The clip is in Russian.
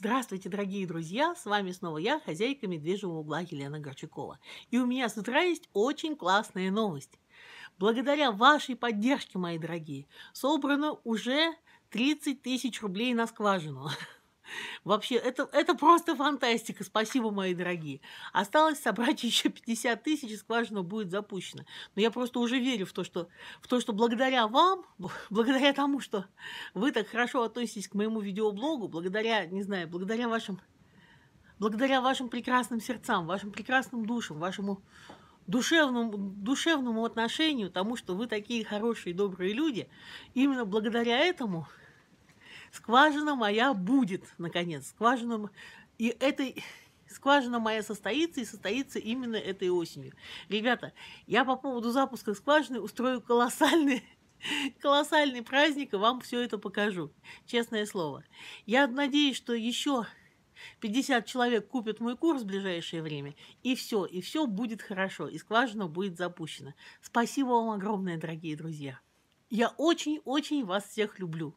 Здравствуйте, дорогие друзья! С вами снова я, хозяйка Медвежьего угла Елена Горчакова. И у меня с утра есть очень классная новость. Благодаря вашей поддержке, мои дорогие, собрано уже 30 тысяч рублей на скважину. Вообще, это, это просто фантастика. Спасибо, мои дорогие. Осталось собрать еще 50 тысяч, и скважина будет запущена. Но я просто уже верю в то, что, в то, что благодаря вам, благодаря тому, что вы так хорошо относитесь к моему видеоблогу, благодаря, не знаю, благодаря вашим, благодаря вашим прекрасным сердцам, вашим прекрасным душам, вашему душевному, душевному отношению, тому, что вы такие хорошие, добрые люди, именно благодаря этому Скважина моя будет, наконец. Скважина... И этой скважина моя состоится и состоится именно этой осенью. Ребята, я по поводу запуска скважины устрою колоссальный колоссальный праздник, и вам все это покажу. Честное слово. Я надеюсь, что еще 50 человек купят мой курс в ближайшее время, и все, и все будет хорошо, и скважина будет запущена. Спасибо вам огромное, дорогие друзья. Я очень-очень вас всех люблю.